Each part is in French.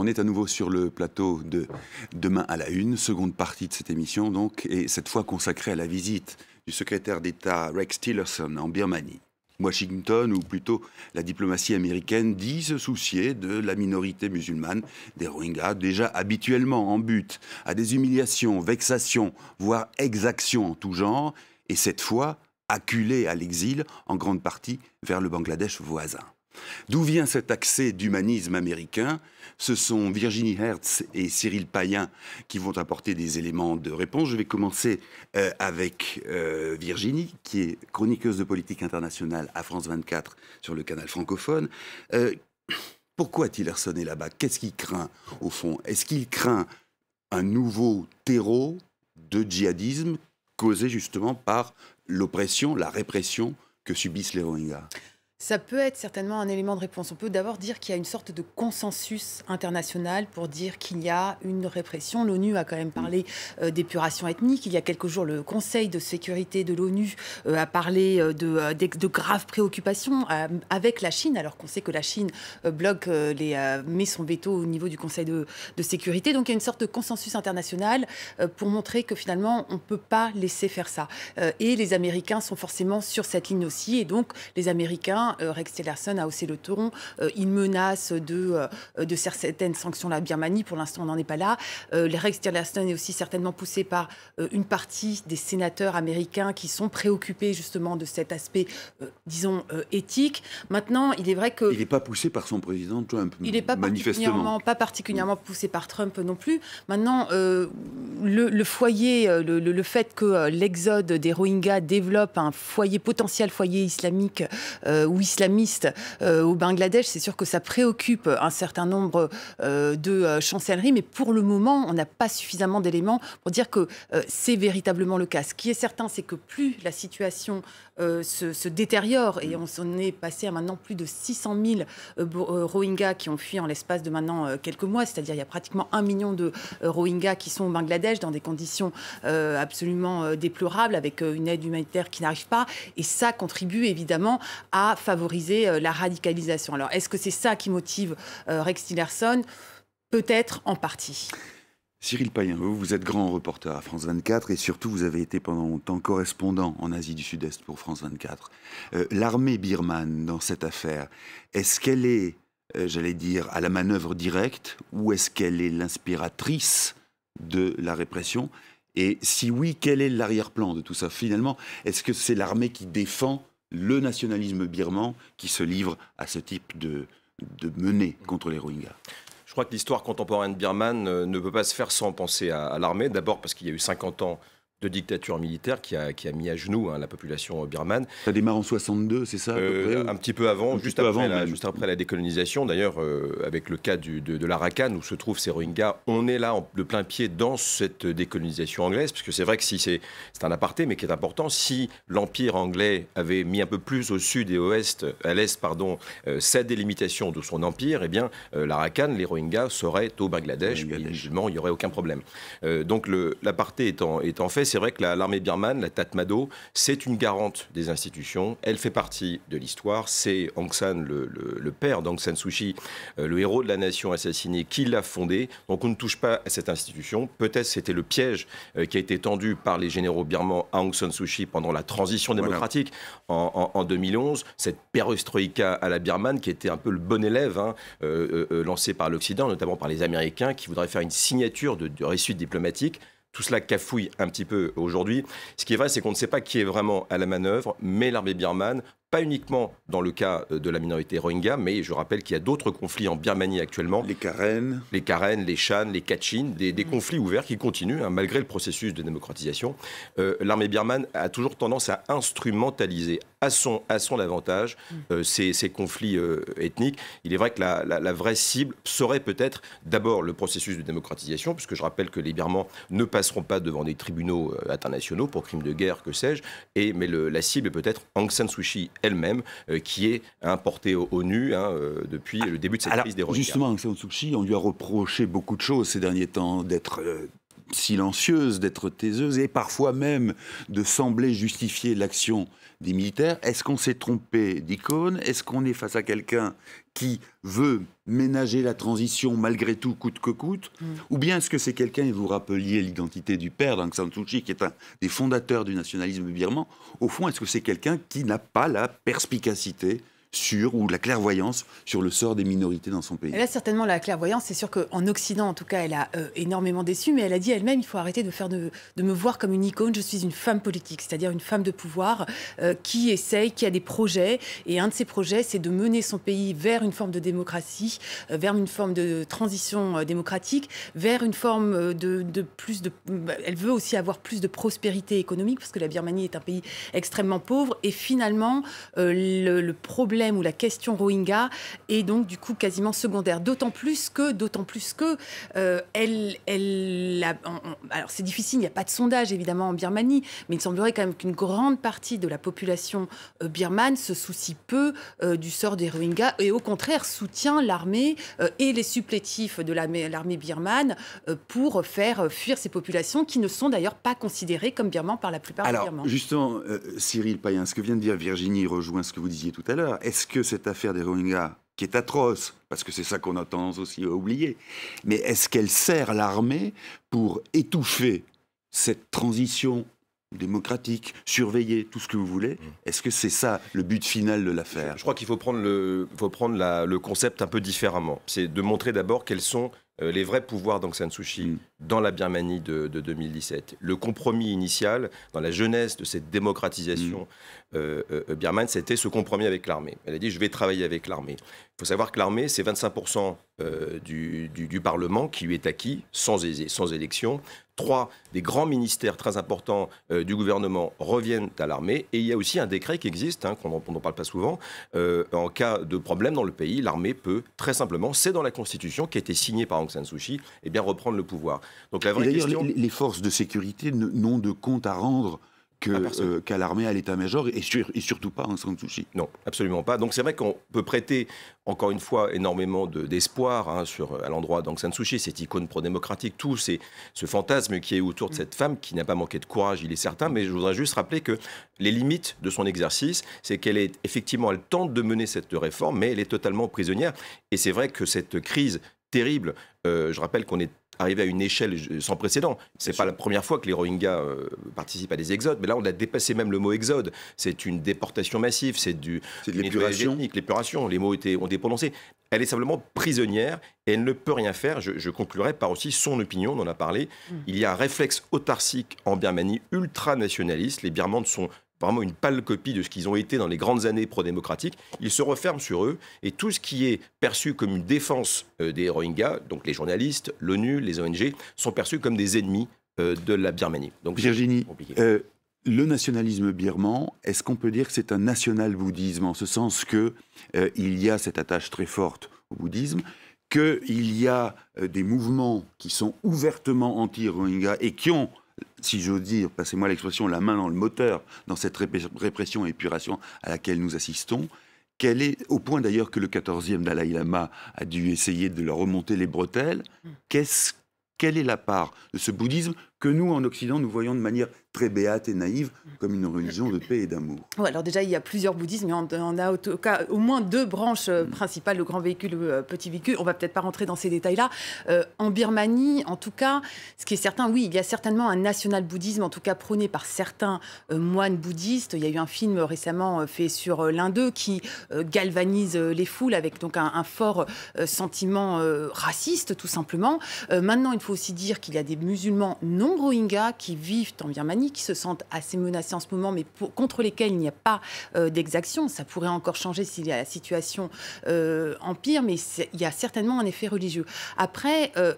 On est à nouveau sur le plateau de Demain à la Une, seconde partie de cette émission, donc, et cette fois consacrée à la visite du secrétaire d'État Rex Tillerson en Birmanie. Washington, ou plutôt la diplomatie américaine, dit se soucier de la minorité musulmane des Rohingyas, déjà habituellement en but à des humiliations, vexations, voire exactions en tout genre, et cette fois acculés à l'exil, en grande partie vers le Bangladesh voisin. D'où vient cet accès d'humanisme américain Ce sont Virginie Hertz et Cyril Payen qui vont apporter des éléments de réponse. Je vais commencer euh, avec euh, Virginie, qui est chroniqueuse de politique internationale à France 24 sur le canal francophone. Euh, pourquoi il est là-bas Qu'est-ce qu'il craint, au fond Est-ce qu'il craint un nouveau terreau de djihadisme causé justement par l'oppression, la répression que subissent les Rohingyas ça peut être certainement un élément de réponse. On peut d'abord dire qu'il y a une sorte de consensus international pour dire qu'il y a une répression. L'ONU a quand même parlé euh, d'épuration ethnique. Il y a quelques jours, le Conseil de sécurité de l'ONU euh, a parlé euh, de, de, graves préoccupations avec la Chine, alors qu'on sait que la Chine bloque les, met son veto au niveau du Conseil de, de, sécurité. Donc il y a une sorte de consensus international pour montrer que finalement, on ne peut pas laisser faire ça. et les Américains sont forcément sur cette ligne aussi. Et donc les Américains euh, Rex Tillerson a haussé le ton. Euh, il menace de, euh, de certaines sanctions à la Birmanie. Pour l'instant, on n'en est pas là. Rex Tillerson est aussi certainement poussé par une partie des sénateurs américains qui sont préoccupés justement de cet aspect, disons, éthique. Maintenant, il est vrai que... Il n'est pas poussé par son président Trump, il n'est pas manifestement. Particulièrement, pas particulièrement poussé par Trump non plus. Maintenant, le, foyer, le, fait que l'exode des Rohingyas développe un foyer potentiel, foyer islamique où islamiste euh, au Bangladesh, c'est sûr que ça préoccupe un certain nombre euh, de euh, chancelleries, mais pour le moment, on n'a pas suffisamment d'éléments pour dire que c'est véritablement le cas. Ce qui est certain, c'est que plus la situation se, détériore et on s'en est passé à maintenant plus de 600 000 Rohingyas qui ont fui en l'espace de maintenant quelques mois, c'est-à-dire il y a pratiquement un million de Rohingyas qui sont au Bangladesh dans des conditions absolument déplorables avec une aide humanitaire qui n'arrive pas et ça contribue évidemment à favoriser euh, la radicalisation. Alors, est-ce que c'est ça qui motive euh, Rex Tillerson Peut-être en partie. Cyril Payen, vous, êtes grand reporter à France 24 et surtout vous avez été pendant longtemps correspondant en Asie du Sud-Est pour France 24. Euh, l'armée birmane dans cette affaire, est-ce qu'elle est, j'allais dire, à la manœuvre directe ou est-ce qu'elle est l'inspiratrice de la répression Et si oui, quel est l'arrière-plan de tout ça Finalement, est-ce que c'est l'armée qui défend le nationalisme birman qui se livre à ce type de, de menée contre les Rohingyas. Je crois que l'histoire contemporaine birmane euh, ne peut pas se faire sans penser à l'armée. D'abord parce qu'il y a eu 50 ans de dictature militaire qui a, qui a mis à genoux hein, la population birmane. Ça démarre en 62, c'est ça euh, Un petit peu avant, juste, après la, juste, après la, décolonisation. D'ailleurs, euh, avec le cas de, de l'Arakan, où se trouvent ces Rohingyas, on est là de plein pied dans cette décolonisation anglaise, parce que c'est vrai que si c'est un aparté, mais qui est important, si l'Empire anglais avait mis un peu plus au sud et au est, à l'est, pardon, cette euh, sa délimitation de son empire, et eh bien, l'Arakan, les Rohingyas seraient au Bangladesh, Bangladesh. il n'y aurait aucun problème. donc, l'aparté étant, étant fait, c'est vrai que l'armée birmane, la Tatmado, c'est une garante des institutions. Elle fait partie de l'histoire. C'est Aung San, le, le père d'Aung San Suu Kyi, euh, le héros de la nation assassinée, qui l'a fondée. Donc on ne touche pas à cette institution. Peut-être c'était le piège euh, qui a été tendu par les généraux birmans à Aung San Suu Kyi pendant la transition démocratique en, 2011. Cette perestroïka à la birmane, qui était un peu le bon élève hein, euh, lancé par l'Occident, notamment par les Américains, qui voudraient faire une signature de, de réussite diplomatique tout cela cafouille un petit peu aujourd'hui. Ce qui est vrai, c'est qu'on ne sait pas qui est vraiment à la manœuvre, mais l'armée birmane pas uniquement dans le cas euh, de la minorité Rohingya, mais je rappelle qu'il y a d'autres conflits en Birmanie actuellement. Les Karen. Les Karen, les Shan, les Kachin, des, des mm. conflits ouverts qui continuent, hein, malgré le processus de démocratisation. Euh, l'armée birmane a toujours tendance à instrumentaliser à son, à son avantage mm. euh, ces, ces, conflits ethniques. Il est vrai que la, la, vraie cible serait peut-être d'abord le processus de démocratisation, puisque je rappelle que les Birmans ne passeront pas devant des tribunaux internationaux pour crimes de guerre, que sais-je, mais la cible est peut-être Aung San Suu Kyi elle-même euh, qui est importée au ONU hein, euh, depuis le début de cette crise des Rohingyas. Justement, Aung San on lui a reproché beaucoup de choses ces derniers temps, d'être euh, silencieuse, d'être taiseuse et parfois même de sembler justifier l'action des militaires. Est-ce qu'on s'est trompé d'icône Est-ce qu'on est face à quelqu'un qui veut ménager la transition malgré tout coûte que coûte mm. Ou bien est-ce que c'est quelqu'un, et vous rappeliez l'identité du père d'Aung San Suu Kyi, qui est un des fondateurs du nationalisme birman, au fond, est-ce que c'est quelqu'un qui n'a pas la perspicacité sur, ou la clairvoyance sur le sort des minorités dans son pays. Elle a certainement, la clairvoyance, c'est sûr qu'en Occident, en tout cas, elle a euh, énormément déçu, mais elle a dit elle-même, il faut arrêter de, faire de, me voir comme une icône, je suis une femme politique, c'est-à-dire une femme de pouvoir euh, qui essaye, qui a des projets, et un de ses projets, c'est de mener son pays vers une forme de démocratie, euh, vers une forme de transition démocratique, vers une forme de, plus de... Bah, elle veut aussi avoir plus de prospérité économique, parce que la Birmanie est un pays extrêmement pauvre, et finalement, le problème ou la question Rohingya est donc du coup quasiment secondaire. D'autant plus que, d'autant plus que, euh, elle, elle alors c'est difficile, il n'y a pas de sondage évidemment en Birmanie, mais il semblerait quand même qu'une grande partie de la population euh, birmane se soucie peu euh, du sort des Rohingyas et au contraire soutient l'armée euh, et les supplétifs de l'armée birmane pour faire fuir ces populations qui ne sont d'ailleurs pas considérées comme birmanes par la plupart des Birmans. Justement, Cyril Payen, ce que vient de dire Virginie rejoint ce que vous disiez tout à l'heure. Est-ce que cette affaire des Rohingyas qui est atroce, parce que c'est ça qu'on a tendance aussi à oublier. Mais est-ce qu'elle sert l'armée pour étouffer cette transition démocratique, surveiller, tout ce que vous voulez. Mm. Est-ce que c'est ça le but final de l'affaire Je crois qu'il faut prendre, le, faut prendre le concept un peu différemment. C'est de montrer d'abord quels sont euh, les vrais pouvoirs d'Aung San Suu Kyi. Mm dans la Birmanie de, 2017. Le compromis initial, dans la jeunesse de cette démocratisation mm. euh, euh, euh, birmane, c'était ce compromis avec l'armée. Elle a dit, je vais travailler avec l'armée. Il faut savoir que l'armée, c'est 25% du, Parlement qui lui est acquis, sans, sans élection. Trois des grands ministères très importants du gouvernement reviennent à l'armée. Et il y a aussi un décret qui existe, hein, qu'on n'en parle pas souvent. en cas de problème dans le pays, l'armée peut très simplement, c'est dans la Constitution qui a été signée par Aung San Suu Kyi, eh bien reprendre le pouvoir. Donc les, forces de sécurité n'ont de compte à rendre euh, qu'à l'armée, à l'état-major, et, surtout pas Aung San Non, absolument pas. Donc c'est vrai qu'on peut prêter, encore une fois, énormément d'espoir hein, sur à l'endroit d'Aung San Suu Kyi, cette icône pro-démocratique, tout ces, ce fantasme qui est autour de cette femme, qui n'a pas manqué de courage, il est certain, mais je voudrais juste rappeler que les limites de son exercice, c'est qu'elle est effectivement, elle tente de mener cette réforme, mais elle est totalement prisonnière. Et c'est vrai que cette crise terrible. Euh, je rappelle qu'on est Arrive à une échelle sans précédent. C'est pas la première fois que les Rohingyas euh, participent à des exodes, mais là on a dépassé même le mot exode. C'est une déportation massive, c'est du c'est de l'épuration, l'épuration. Les mots ont été prononcés. Elle est simplement prisonnière et elle ne peut rien faire. Je, conclurai par aussi son opinion, on en a parlé. Mm. Il y a un réflexe autarcique en Birmanie ultra nationaliste. Les Birmanes sont vraiment une pâle copie de ce qu'ils ont été dans les grandes années pro-démocratiques, ils se referment sur eux et tout ce qui est perçu comme une défense euh, des Rohingyas, donc les journalistes, l'ONU, les ONG, sont perçus comme des ennemis euh, de la Birmanie. Virginie, euh, le nationalisme birman, est-ce qu'on peut dire que c'est un national-bouddhisme en ce sens que il y a cette attache très forte au bouddhisme, qu'il y a des mouvements qui sont ouvertement anti-Rohingyas et qui ont si j'ose dire, passez-moi l'expression, la main dans le moteur dans cette répression et épuration à laquelle nous assistons. Quelle est, au point d'ailleurs que le 14e Dalai Lama a dû essayer de leur remonter les bretelles, mm. quelle est la part de ce bouddhisme que nous, en Occident, nous voyons de manière très béate et naïve comme une religion de paix et d'amour. alors déjà, il y a plusieurs bouddhismes, mais on, a au, moins deux branches euh, mm. principales, le grand véhicule, le euh, petit véhicule. On va peut-être pas rentrer dans ces détails-là. Euh, en Birmanie, en tout cas, ce qui est certain, oui, il y a certainement un national bouddhisme, en tout cas prôné par certains moines bouddhistes. Il y a eu un film récemment fait sur l'un d'eux qui galvanise les foules avec donc un, un fort sentiment raciste, tout simplement. maintenant, il faut aussi dire qu'il y a des musulmans non Rohingyas qui vivent en Birmanie, qui se sentent assez menacés en ce moment, mais contre lesquels il n'y a pas euh, d'exaction. Ça pourrait encore changer s'il si la situation euh, empire, mais il y a certainement un effet religieux. Après, euh,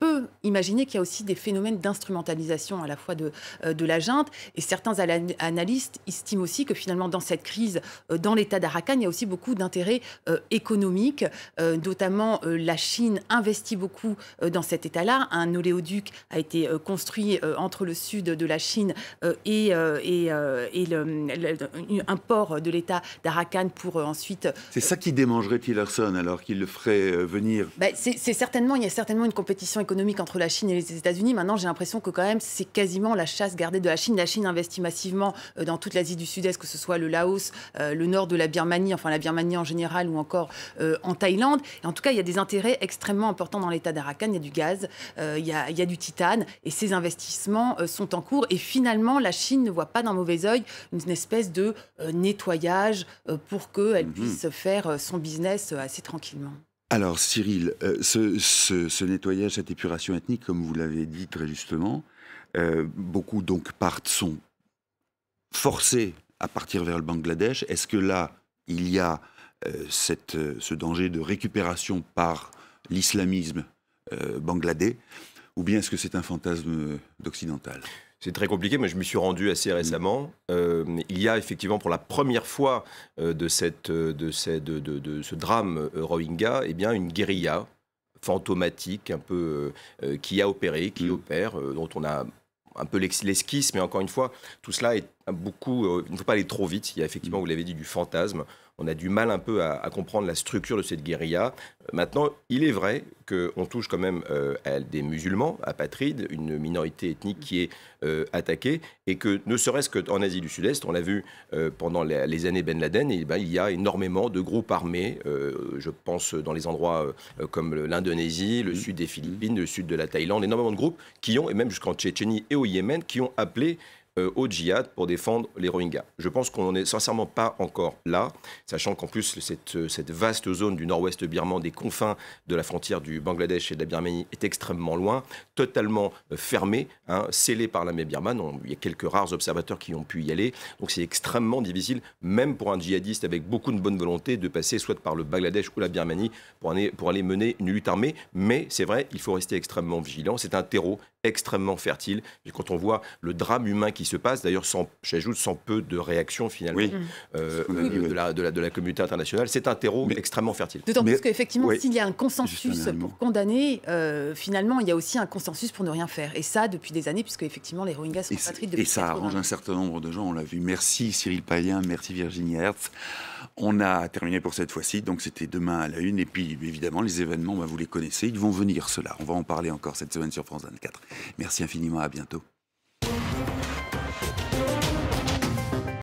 peut imaginer qu'il y a aussi des phénomènes d'instrumentalisation à la fois de, euh, de la junte et certains analystes estiment aussi que finalement dans cette crise, euh, dans l'état d'Arakan, il y a aussi beaucoup d'intérêts euh, économiques, notamment la Chine investit beaucoup dans cet état-là. Un oléoduc a été construit entre le sud de la Chine et, et, et le, un port de l'état d'Arakan pour ensuite... C'est ça qui démangerait Tillerson alors qu'il le ferait venir bah, C'est certainement, il y a certainement une compétition économique entre la Chine et les États-Unis. Maintenant, j'ai l'impression que quand même, c'est quasiment la chasse gardée de la Chine. La Chine investit massivement euh, dans toute l'Asie du Sud-Est, que ce soit le Laos, euh, le nord de la Birmanie, enfin la Birmanie en général, ou encore euh, en Thaïlande. Et en tout cas, il y a des intérêts extrêmement importants dans l'état d'Arakan. Il y a du gaz, il y a, il y a du titane, et ces investissements sont en cours. Et finalement, la Chine ne voit pas d'un mauvais oeil une espèce de nettoyage pour qu'elle mhm. puisse faire son business assez tranquillement. Alors Cyril, euh, ce, nettoyage, cette épuration ethnique, comme vous l'avez dit très justement, euh, beaucoup donc partent, sont forcés à partir vers le Bangladesh. Est-ce que là, il y a euh, ce danger de récupération par l'islamisme bangladais, ou bien est-ce que c'est un fantasme d'occidental c'est très compliqué, mais je me suis rendu assez mm. récemment. Euh, il y a effectivement pour la première fois euh, euh, de, cette, de, de, ce drame Rohingya eh bien, une guérilla fantomatique un peu qui a opéré, qui mm. opère, dont on a un peu l'esquisse, mais encore une fois, tout cela est beaucoup. il ne faut pas aller trop vite. Il y a effectivement, mm. vous l'avez dit, du fantasme on a du mal un peu à, comprendre la structure de cette guérilla. Euh, maintenant, il est vrai qu'on touche quand même euh, à des musulmans, apatrides, une minorité ethnique qui est euh, attaquée, et que ne serait-ce qu'en Asie du Sud-Est, on l'a vu pendant les, années Ben Laden, et, eh ben, il y a énormément de groupes armés, je pense dans les endroits comme l'Indonésie, le mm. sud des mm. Philippines, le sud de la Thaïlande, énormément de groupes qui ont, et même jusqu'en Tchétchénie et au Yémen, qui ont appelé euh, au djihad pour défendre les Rohingyas. Je pense qu'on n'en est sincèrement pas encore là, sachant qu'en plus, cette, euh, cette, vaste zone du nord-ouest birman, des confins de la frontière du Bangladesh et de la Birmanie, est extrêmement loin, totalement euh, fermée, hein, scellée par l'armée birmane. il y a quelques rares observateurs qui ont pu y aller. Donc c'est extrêmement difficile, même pour un djihadiste avec beaucoup de bonne volonté, de passer soit par le Bangladesh ou la Birmanie pour aller, pour aller mener une lutte armée. Mais c'est vrai, il faut rester extrêmement vigilant. C'est un terreau extrêmement fertile. Et quand on voit le drame humain qui se passe, d'ailleurs, j'ajoute, sans peu de réaction finalement de, la, communauté internationale, c'est un terreau extrêmement fertile. D'autant plus qu'effectivement, s'il y a un consensus pour condamner, euh, finalement, il y a aussi un consensus pour ne rien faire. Et ça, depuis des années, puisque effectivement, les Rohingyas sont patrides depuis Et ça arrange un certain nombre de gens, on l'a vu. Merci Cyril Payen, merci Virginie Hertz. On a terminé pour cette fois-ci, donc c'était demain à la une. Et puis, évidemment, les événements, ben, vous les connaissez, ils vont venir, cela. On va en parler encore cette semaine sur France 24. Merci infiniment, à bientôt.